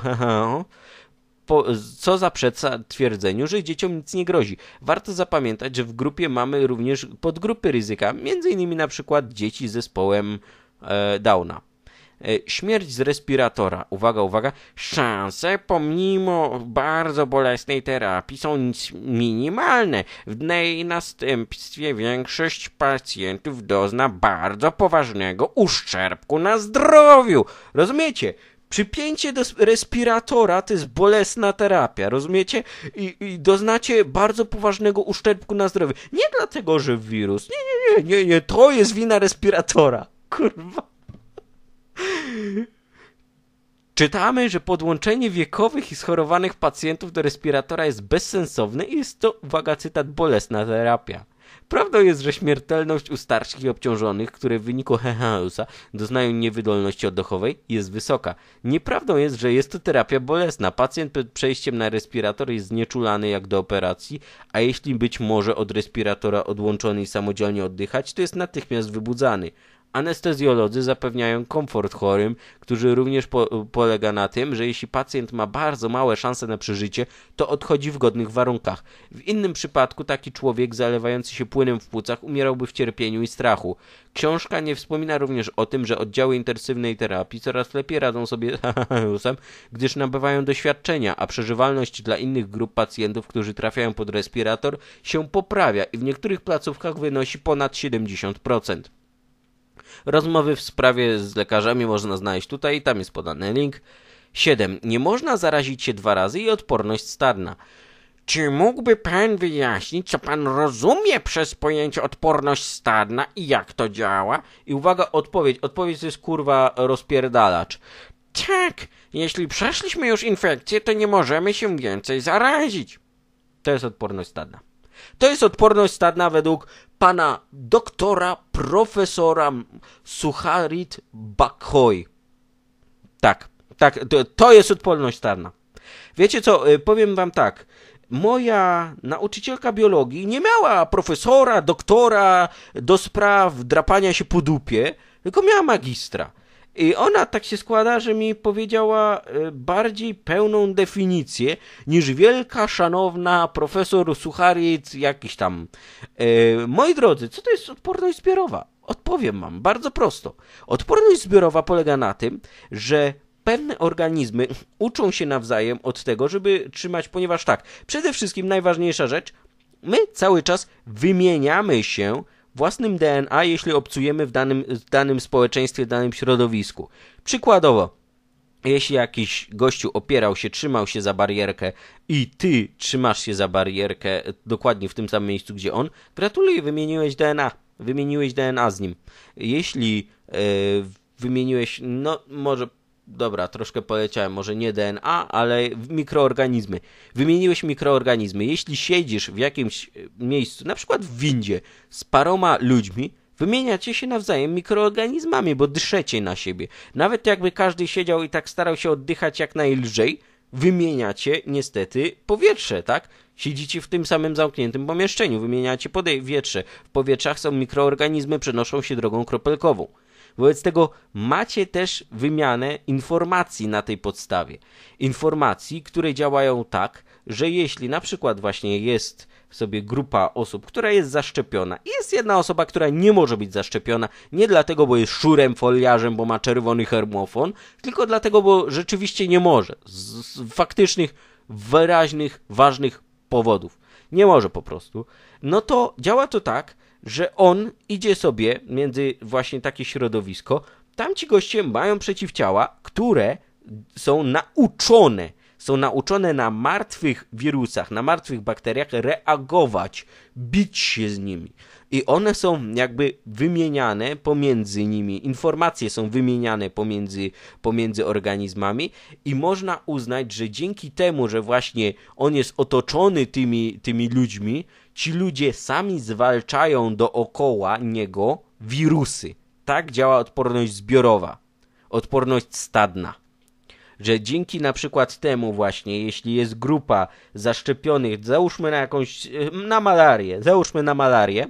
po, co zaprzecza twierdzeniu, że dzieciom nic nie grozi. Warto zapamiętać, że w grupie mamy również podgrupy ryzyka, m.in. na przykład dzieci z zespołem e, Downa. E, śmierć z respiratora. Uwaga, uwaga. Szanse pomimo bardzo bolesnej terapii są minimalne. W jej następstwie większość pacjentów dozna bardzo poważnego uszczerbku na zdrowiu. Rozumiecie? Przypięcie do respiratora to jest bolesna terapia, rozumiecie? I, I, doznacie bardzo poważnego uszczerbku na zdrowiu. Nie dlatego, że wirus. Nie, nie, nie, nie, nie. To jest wina respiratora. Kurwa. Czytamy, że podłączenie wiekowych i schorowanych pacjentów do respiratora jest bezsensowne i jest to, uwaga, cytat, bolesna terapia. Prawdą jest, że śmiertelność u starszych i obciążonych, które w wyniku Hehausa doznają niewydolności oddechowej, jest wysoka. Nieprawdą jest, że jest to terapia bolesna. Pacjent przed przejściem na respirator jest znieczulany jak do operacji, a jeśli być może od respiratora odłączony i samodzielnie oddychać, to jest natychmiast wybudzany. Anestezjolodzy zapewniają komfort chorym, który również po, polega na tym, że jeśli pacjent ma bardzo małe szanse na przeżycie, to odchodzi w godnych warunkach. W innym przypadku taki człowiek zalewający się płynem w płucach umierałby w cierpieniu i strachu. Książka nie wspomina również o tym, że oddziały intensywnej terapii coraz lepiej radzą sobie z gdyż nabywają doświadczenia, a przeżywalność dla innych grup pacjentów, którzy trafiają pod respirator, się poprawia i w niektórych placówkach wynosi ponad 70%. Rozmowy w sprawie z lekarzami można znaleźć tutaj, tam jest podany link. 7. Nie można zarazić się dwa razy i odporność stadna. Czy mógłby pan wyjaśnić, co pan rozumie przez pojęcie odporność stadna i jak to działa? I uwaga, odpowiedź. Odpowiedź to jest kurwa rozpierdalacz. Tak, jeśli przeszliśmy już infekcję, to nie możemy się więcej zarazić. To jest odporność stadna. To jest odporność stadna według pana doktora, profesora Sucharit Bakhoi. Tak, tak, to, to jest odporność starna. Wiecie co, y, powiem wam tak. Moja nauczycielka biologii nie miała profesora, doktora do spraw drapania się po dupie, tylko miała magistra. I ona tak się składa, że mi powiedziała e, bardziej pełną definicję niż wielka, szanowna profesor Sucharic jakiś tam. E, moi drodzy, co to jest odporność zbiorowa? Odpowiem mam bardzo prosto. Odporność zbiorowa polega na tym, że pewne organizmy uczą się nawzajem od tego, żeby trzymać, ponieważ tak, przede wszystkim najważniejsza rzecz, my cały czas wymieniamy się własnym DNA, jeśli obcujemy w danym, w danym społeczeństwie, w danym środowisku. Przykładowo, jeśli jakiś gościu opierał się, trzymał się za barierkę i ty trzymasz się za barierkę e, dokładnie w tym samym miejscu, gdzie on, gratuluję, wymieniłeś DNA. Wymieniłeś DNA z nim. Jeśli yy, wymieniłeś, no może dobra, troszkę poleciałem, może nie DNA, ale mikroorganizmy. Wymieniłeś mikroorganizmy. Jeśli siedzisz w jakimś e, miejscu, na przykład w windzie, z paroma ludźmi, wymieniacie się nawzajem mikroorganizmami, bo dyszecie na siebie. Nawet jakby każdy siedział i tak starał się oddychać jak najlżej, wymieniacie niestety powietrze, tak? Siedzicie w tym samym zamkniętym pomieszczeniu, wymieniacie powietrze. W powietrzach są mikroorganizmy, przenoszą się drogą kropelkową. Wobec tego macie też wymianę informacji na tej podstawie. Informacji, które działają tak, że jeśli na przykład właśnie jest sobie grupa osób, która jest zaszczepiona. Jest jedna osoba, która nie może być zaszczepiona, nie dlatego, bo jest szurem, foliarzem, bo ma czerwony hermofon, tylko dlatego, bo rzeczywiście nie może. Z, z faktycznych, wyraźnych, ważnych powodów. Nie może po prostu. No to działa to tak, że on idzie sobie między właśnie takie środowisko. Tam ci goście mają przeciwciała, które są nauczone, są nauczone na martwych wirusach, na martwych bakteriach reagować, bić się z nimi. I one są jakby wymieniane pomiędzy nimi, informacje są wymieniane pomiędzy, pomiędzy organizmami, i można uznać, że dzięki temu, że właśnie on jest otoczony tymi, tymi ludźmi, Ci ludzie sami zwalczają dookoła niego wirusy. Tak działa odporność zbiorowa, odporność stadna. Że dzięki na przykład temu właśnie, jeśli jest grupa zaszczepionych, załóżmy na jakąś, na malarię, załóżmy na malarię,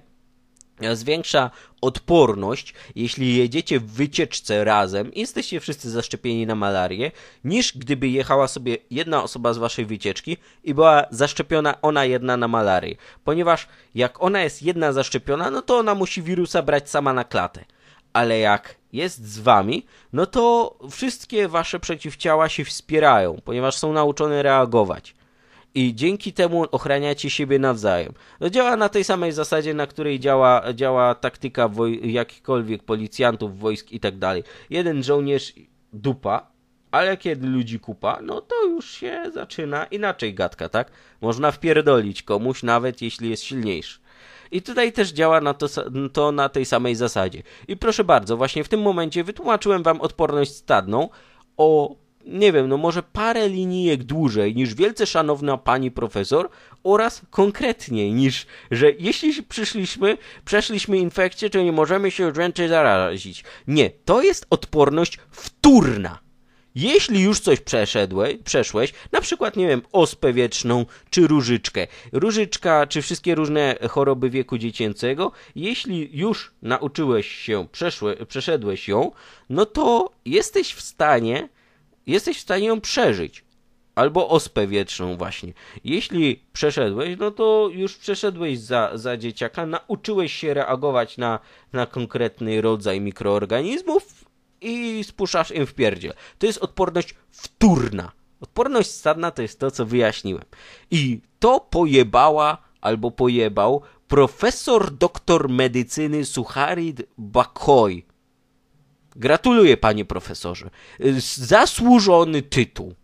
E, zwiększa odporność, jeśli jedziecie w wycieczce razem i jesteście wszyscy zaszczepieni na malarię, niż gdyby jechała sobie jedna osoba z waszej wycieczki i była zaszczepiona ona jedna na malarię. Ponieważ jak ona jest jedna zaszczepiona, no to ona musi wirusa brać sama na klatę. Ale jak jest z wami, no to wszystkie wasze przeciwciała się wspierają, ponieważ są nauczone reagować i dzięki temu ochraniacie siebie nawzajem. No, działa na tej samej zasadzie, na której działa, działa taktyka woj- jakichkolwiek policjantów, wojsk i tak dalej. Jeden żołnierz dupa, ale kiedy ludzi kupa, no to już się zaczyna inaczej gadka, tak? Można wpierdolić komuś, nawet jeśli jest silniejszy. I tutaj też działa na to, to, na tej samej zasadzie. I proszę bardzo, właśnie w tym momencie wytłumaczyłem wam odporność stadną o nie wiem, no może parę linijek dłużej niż wielce szanowna pani profesor oraz konkretniej niż, że jeśli przyszliśmy, przeszliśmy infekcję, to nie możemy się więcej zarazić. Nie, to jest odporność wtórna. Jeśli już coś przeszedłeś, przeszłeś, na przykład, nie wiem, ospę wieczną czy różyczkę, różyczka czy wszystkie różne choroby wieku dziecięcego, jeśli już nauczyłeś się, przeszły, przeszedłeś ją, no to jesteś w stanie jesteś w stanie ją przeżyć. Albo ospę wieczną właśnie. Jeśli przeszedłeś, no to już przeszedłeś za, za dzieciaka, nauczyłeś się reagować na, na konkretny rodzaj mikroorganizmów i spuszczasz im w pierdzie. To jest odporność wtórna. Odporność stadna to jest to, co wyjaśniłem. I to pojebała albo pojebał profesor doktor medycyny Suharid Bakoy. Gratuluję, panie profesorze. Y, zasłużony tytuł.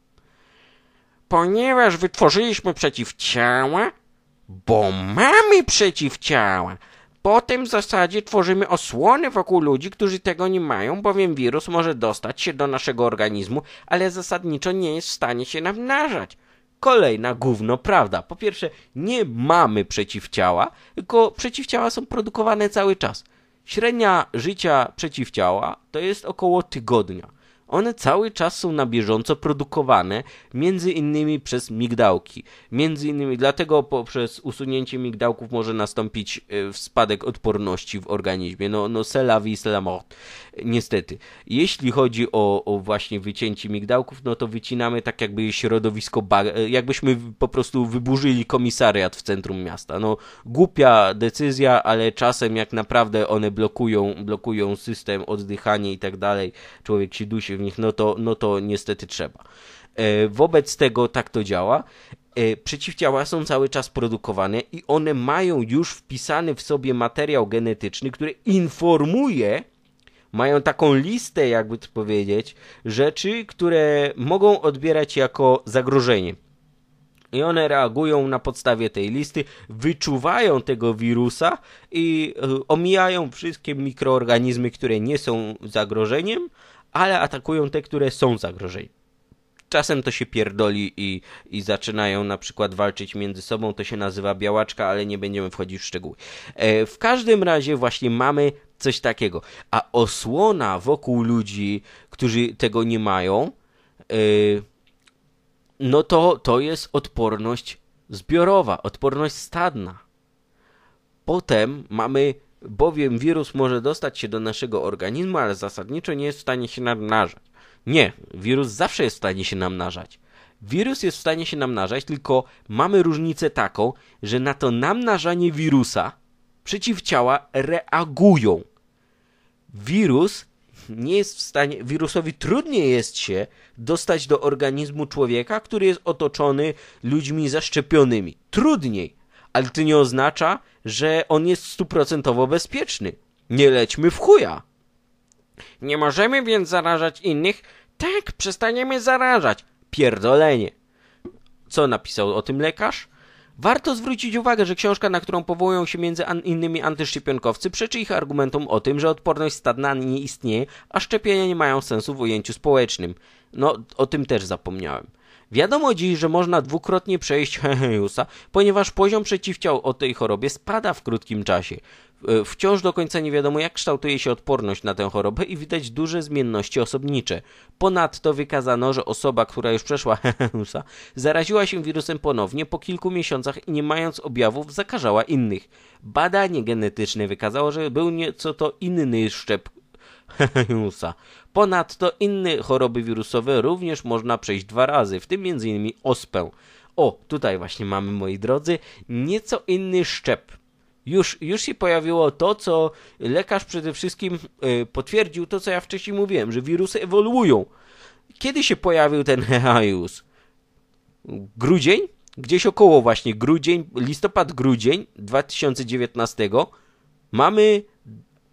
Ponieważ wytworzyliśmy przeciwciała, bo mamy przeciwciała. Potem w zasadzie tworzymy osłony wokół ludzi, którzy tego nie mają, bowiem wirus może dostać się do naszego organizmu, ale zasadniczo nie jest w stanie się namnażać. Kolejna gówno prawda. Po pierwsze, nie mamy przeciwciała, tylko przeciwciała są produkowane cały czas. Średnia życia przeciwciała to jest około tygodnia. One cały czas są na bieżąco produkowane, między innymi przez migdałki. Między innymi dlatego poprzez usunięcie migdałków może nastąpić e, spadek odporności w organizmie. No, no c'est la vie, c'est la mort. Niestety. Jeśli chodzi o, o właśnie wycięcie migdałków, no to wycinamy tak jakby środowisko, e, jakbyśmy po prostu wyburzyli komisariat w centrum miasta. No głupia decyzja, ale czasem jak naprawdę one blokują, blokują system, oddychanie i tak dalej. Człowiek się dusi nich, no to, no to niestety trzeba. E, wobec tego tak to działa. E, Przeciwciała są cały czas produkowane i one mają już wpisany w sobie materiał genetyczny, który informuje, mają taką listę, jakby to powiedzieć, rzeczy, które mogą odbierać jako zagrożenie. I one reagują na podstawie tej listy, wyczuwają tego wirusa i e, omijają wszystkie mikroorganizmy, które nie są zagrożeniem, ale atakują te, które są zagrożeni czasem to się pierdoli i, i zaczynają na przykład walczyć między sobą. To się nazywa białaczka, ale nie będziemy wchodzić w szczegóły. E, w każdym razie właśnie mamy coś takiego. A osłona wokół ludzi, którzy tego nie mają, e, no to, to jest odporność zbiorowa, odporność stadna. Potem mamy bowiem wirus może dostać się do naszego organizmu, ale zasadniczo nie jest w stanie się namnażać. Nie, wirus zawsze jest w stanie się namnażać. Wirus jest w stanie się namnażać, tylko mamy różnicę taką, że na to namnażanie wirusa przeciwciała reagują. Wirus nie jest w stanie, wirusowi trudniej jest się dostać do organizmu człowieka, który jest otoczony ludźmi zaszczepionymi. Trudniej ale to nie oznacza, że on jest stuprocentowo bezpieczny. Nie lećmy w chuja. Nie możemy więc zarażać innych. Tak, przestaniemy zarażać. Pierdolenie. Co napisał o tym lekarz? Warto zwrócić uwagę, że książka, na którą powołują się między innymi antyszczepionkowcy, przeczy ich argumentom o tym, że odporność stadna nie istnieje, a szczepienia nie mają sensu w ujęciu społecznym. No, o tym też zapomniałem. Wiadomo dziś, że można dwukrotnie przejść Heheusa, ponieważ poziom przeciwciał o tej chorobie spada w krótkim czasie. E, wciąż do końca nie wiadomo, jak kształtuje się odporność na tę chorobę i widać duże zmienności osobnicze. Ponadto wykazano, że osoba, która już przeszła Heheusa, zaraziła się wirusem ponownie po kilku miesiącach i nie mając objawów zakażała innych. Badanie genetyczne wykazało, że był nieco to inny szczep Ponadto inne choroby wirusowe również można przejść dwa razy, w tym m.in. ospę. O, tutaj właśnie mamy, moi drodzy, nieco inny szczep. Już, już się pojawiło to, co lekarz przede wszystkim e, potwierdził, to co ja wcześniej mówiłem, że wirusy ewoluują. Kiedy się pojawił ten wirus? Grudzień? Gdzieś około właśnie grudzień, listopad, grudzień 2019 mamy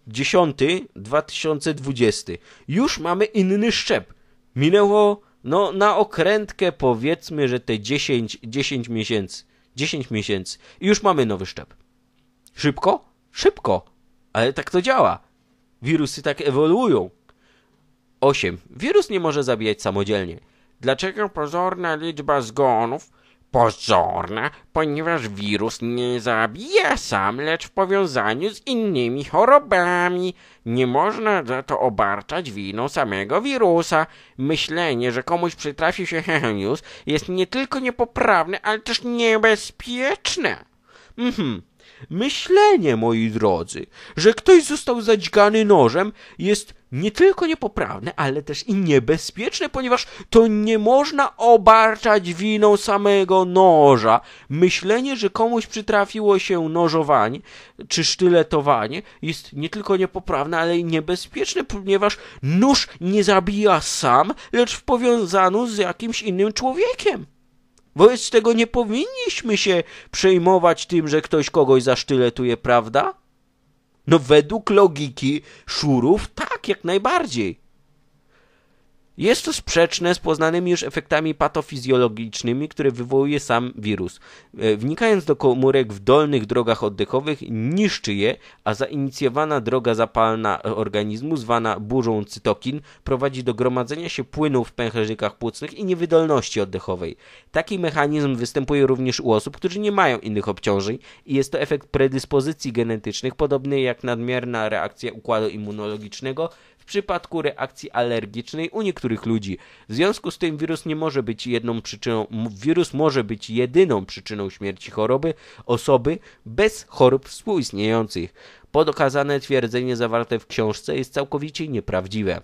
10 2020. Już mamy inny szczep. Minęło no na okrętkę powiedzmy, że te 10, 10 miesięcy. 10 miesięcy. I już mamy nowy szczep. Szybko? Szybko. Ale tak to działa. Wirusy tak ewoluują. 8. Wirus nie może zabijać samodzielnie. Dlaczego pozorna liczba zgonów pozorna, ponieważ wirus nie zabija sam, lecz w powiązaniu z innymi chorobami. Nie można za to obarczać winą samego wirusa. Myślenie, że komuś przytrafił się henius jest nie tylko niepoprawne, ale też niebezpieczne. Mhm. Myślenie, moi drodzy, że ktoś został zadźgany nożem jest nie tylko niepoprawne, ale też i niebezpieczne, ponieważ to nie można obarczać winą samego noża. Myślenie, że komuś przytrafiło się nożowanie czy sztyletowanie jest nie tylko niepoprawne, ale i niebezpieczne, ponieważ nóż nie zabija sam, lecz w powiązaniu z jakimś innym człowiekiem. Wobec tego nie powinniśmy się przejmować tym, że ktoś kogoś zasztyletuje, prawda? No według logiki szurów tak, jak najbardziej. Jest to sprzeczne z poznanymi już efektami patofizjologicznymi, które wywołuje sam wirus. E, wnikając do komórek w dolnych drogach oddechowych, niszczy je, a zainicjowana droga zapalna organizmu, zwana burzą cytokin, prowadzi do gromadzenia się płynów w pęcherzykach płucnych i niewydolności oddechowej. Taki mechanizm występuje również u osób, którzy nie mają innych obciążeń i jest to efekt predyspozycji genetycznych, podobny jak nadmierna reakcja układu immunologicznego przypadku reakcji alergicznej u niektórych ludzi. W związku z tym wirus nie może być jedną przyczyną, wirus może być jedyną przyczyną śmierci choroby osoby bez chorób współistniejących. Podokazane twierdzenie zawarte w książce jest całkowicie nieprawdziwe.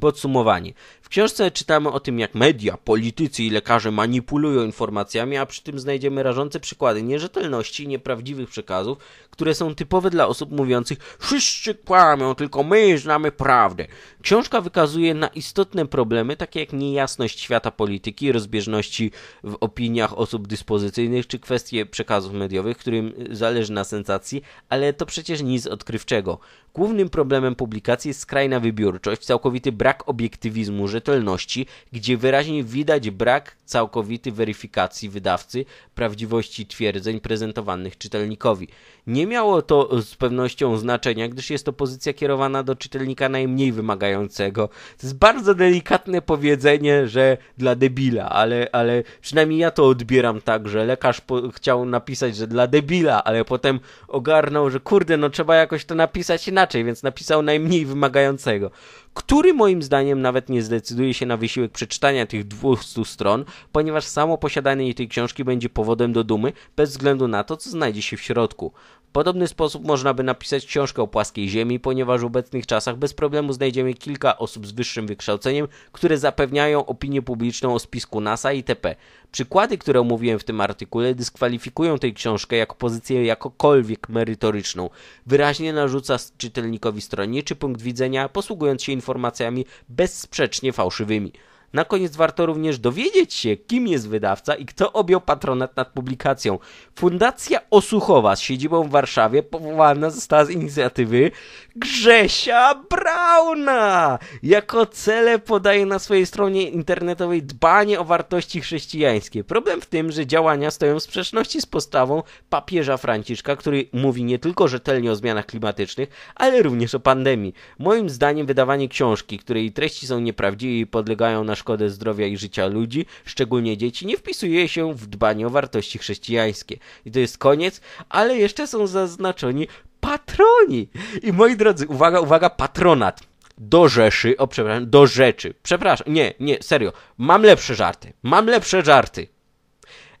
Podsumowanie. W książce czytamy o tym, jak media, politycy i lekarze manipulują informacjami, a przy tym znajdziemy rażące przykłady nierzetelności i nieprawdziwych przekazów, które są typowe dla osób mówiących wszyscy kłamią, tylko my znamy prawdę. Książka wykazuje na istotne problemy, takie jak niejasność świata polityki, rozbieżności w opiniach osób dyspozycyjnych, czy kwestie przekazów mediowych, którym zależy na sensacji, ale to przecież nic odkrywczego. Głównym problemem publikacji jest skrajna wybiórczość, całkowity brak obiektywizmu, rzetelności, gdzie wyraźnie widać brak całkowitej weryfikacji wydawcy prawdziwości twierdzeń prezentowanych czytelnikowi. Nie miało to z pewnością znaczenia, gdyż jest to pozycja kierowana do czytelnika najmniej wymagającego. To jest bardzo delikatne powiedzenie, że dla debila, ale, ale przynajmniej ja to odbieram tak, że lekarz chciał napisać, że dla debila, ale potem ogarnął, że kurde, no trzeba jakoś to napisać inaczej, więc napisał najmniej wymagającego który moim zdaniem nawet nie zdecyduje się na wysiłek przeczytania tych 200 stron, ponieważ samo posiadanie tej książki będzie powodem do dumy, bez względu na to, co znajdzie się w środku podobny sposób można by napisać książkę o płaskiej Ziemi, ponieważ w obecnych czasach bez problemu znajdziemy kilka osób z wyższym wykształceniem, które zapewniają opinię publiczną o spisku NASA itp. Przykłady, które omówiłem w tym artykule, dyskwalifikują tę książkę jako pozycję jakokolwiek merytoryczną. Wyraźnie narzuca czytelnikowi stronniczy punkt widzenia, posługując się informacjami bezsprzecznie fałszywymi. Na koniec warto również dowiedzieć się, kim jest wydawca i kto objął patronat nad publikacją. Fundacja Osuchowa z siedzibą w Warszawie powołana została z inicjatywy Grzesia Brauna. Jako cele podaje na swojej stronie internetowej dbanie o wartości chrześcijańskie. Problem w tym, że działania stoją w sprzeczności z postawą papieża Franciszka, który mówi nie tylko rzetelnie o zmianach klimatycznych, ale również o pandemii. Moim zdaniem wydawanie książki, której treści są nieprawdziwe i podlegają naszym szkodę zdrowia i życia ludzi, szczególnie dzieci, nie wpisuje się w dbanie o wartości chrześcijańskie. I to jest koniec, ale jeszcze są zaznaczeni patroni. I moi drodzy, uwaga, uwaga, patronat. Do Rzeszy, o przepraszam, do Rzeczy. Przepraszam, nie, nie, serio. Mam lepsze żarty. Mam lepsze żarty.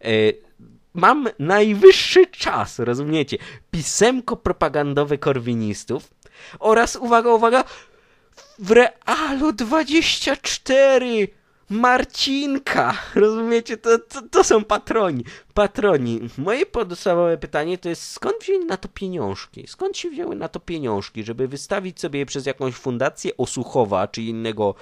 E, mam najwyższy czas, rozumiecie? Pisemko propagandowe korwinistów oraz, uwaga, uwaga, w Realu 24 Marcinka. Rozumiecie? To, to, to są patroni. Patroni. Moje podstawowe pytanie to jest, skąd wzięli na to pieniążki? Skąd się wzięły na to pieniążki, żeby wystawić sobie przez jakąś fundację Osuchowa, czy innego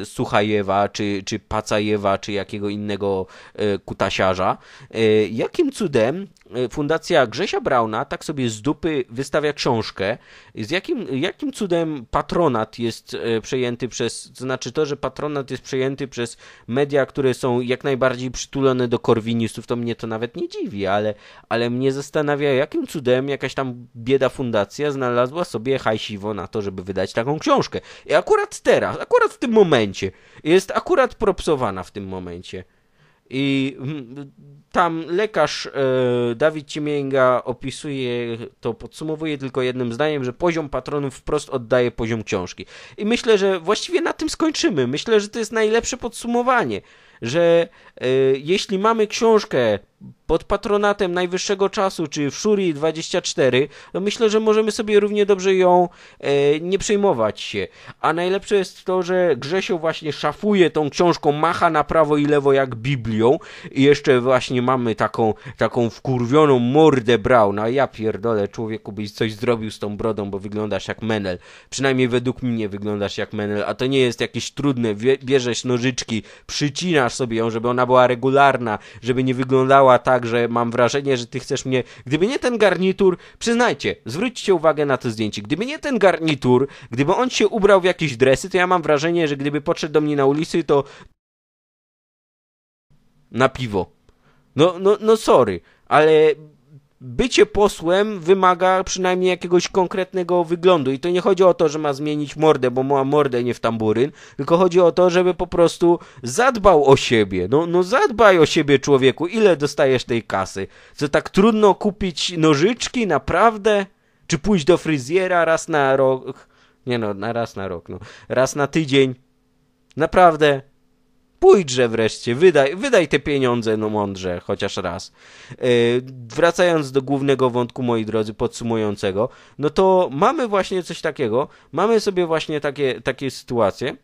e, Suchajewa, czy, czy Pacajewa, czy jakiego innego e, kutasiarza? E, jakim cudem Y, fundacja Grzesia Brauna tak sobie z dupy wystawia książkę. Z jakim, jakim cudem patronat jest y, przejęty przez, to znaczy to, że patronat jest przejęty przez media, które są jak najbardziej przytulone do korwinistów, to mnie to nawet nie dziwi, ale, ale mnie zastanawia, jakim cudem jakaś tam bieda fundacja znalazła sobie hajsiwo na to, żeby wydać taką książkę. I akurat teraz, akurat w tym momencie, jest akurat propsowana w tym momencie. I mm, tam lekarz e, Dawid Ciemięga opisuje to, podsumowuje tylko jednym zdaniem, że poziom patronów wprost oddaje poziom książki. I myślę, że właściwie na tym skończymy. Myślę, że to jest najlepsze podsumowanie, że e, jeśli mamy książkę pod patronatem najwyższego czasu, czy w Shuri 24, no myślę, że możemy sobie równie dobrze ją e, nie przejmować się. A najlepsze jest to, że Grzesio właśnie szafuje tą książką, macha na prawo i lewo jak Biblią i jeszcze właśnie mamy taką, taką wkurwioną mordę Brauna. Ja pierdolę, człowieku, byś coś zrobił z tą brodą, bo wyglądasz jak Menel. Przynajmniej według mnie wyglądasz jak Menel, a to nie jest jakieś trudne. Bierzesz nożyczki, przycinasz sobie ją, żeby ona była regularna, żeby nie wyglądała działa tak, że mam wrażenie, że ty chcesz mnie. Gdyby nie ten garnitur, przyznajcie, zwróćcie uwagę na to zdjęcie. Gdyby nie ten garnitur, gdyby on się ubrał w jakieś dresy, to ja mam wrażenie, że gdyby podszedł do mnie na ulicy, to. na piwo. No, no, no, sorry, ale bycie posłem wymaga przynajmniej jakiegoś konkretnego wyglądu. I to nie chodzi o to, że ma zmienić mordę, bo ma mordę nie w tamburyn, tylko chodzi o to, żeby po prostu zadbał o siebie. No, no zadbaj o siebie, człowieku. Ile dostajesz tej kasy? Co tak trudno kupić nożyczki, naprawdę? Czy pójść do fryzjera raz na rok? Nie no, na raz na rok, no. Raz na tydzień. Naprawdę pójdźże wreszcie, wydaj, wydaj te pieniądze, no mądrze, chociaż raz. Yy, wracając do głównego wątku, moi drodzy, podsumującego, no to mamy właśnie coś takiego, mamy sobie właśnie takie, takie sytuacje,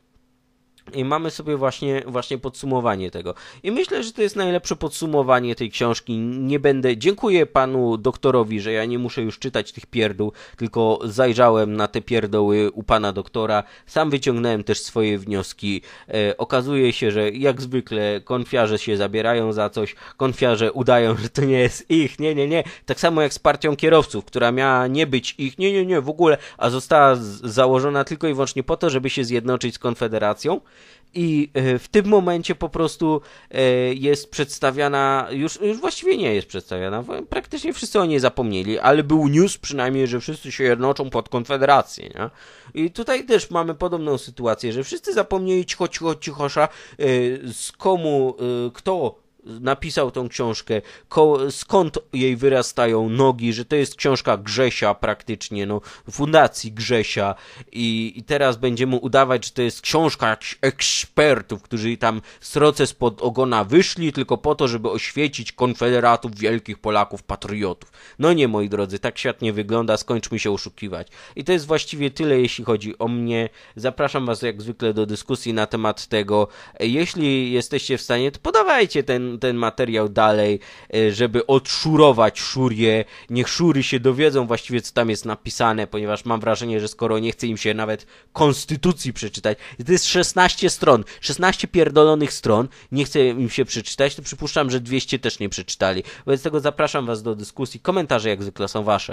i mamy sobie właśnie, właśnie podsumowanie tego. I myślę, że to jest najlepsze podsumowanie tej książki. Nie będę. Dziękuję panu doktorowi, że ja nie muszę już czytać tych pierdół, tylko zajrzałem na te pierdoły u pana doktora. Sam wyciągnąłem też swoje wnioski. E, okazuje się, że jak zwykle konfiarze się zabierają za coś, konfiarze udają, że to nie jest ich. Nie, nie, nie. Tak samo jak z partią kierowców, która miała nie być ich. Nie, nie, nie, w ogóle, a została założona tylko i wyłącznie po to, żeby się zjednoczyć z Konfederacją i e, w tym momencie po prostu e, jest przedstawiana, już, już właściwie nie jest przedstawiana, praktycznie wszyscy o niej zapomnieli, ale był news przynajmniej, że wszyscy się jednoczą pod Konfederację. Nie? I tutaj też mamy podobną sytuację, że wszyscy zapomnieli cicho, cicho, cichosza, e, z komu, kto napisał tą książkę, skąd jej wyrastają nogi, że to jest książka Grzesia praktycznie, no, fundacji Grzesia i, i teraz będziemy udawać, że to jest książka jakichś ekspertów, którzy tam sroce spod ogona wyszli tylko po to, żeby oświecić konfederatów, wielkich Polaków, patriotów. No nie, moi drodzy, tak świat nie wygląda, skończmy się oszukiwać. I to jest właściwie tyle, jeśli chodzi o mnie. Zapraszam was jak zwykle do dyskusji na temat tego. Jeśli jesteście w stanie, to podawajcie ten ten materiał dalej, e, żeby odszurować szurie. Niech szury się dowiedzą właściwie, co tam jest napisane, ponieważ mam wrażenie, że skoro nie chce im się nawet konstytucji przeczytać, to jest 16 stron, 16 pierdolonych stron, nie chce im się przeczytać, to przypuszczam, że 200 też nie przeczytali. Wobec tego zapraszam Was do dyskusji. Komentarze jak zwykle są Wasze.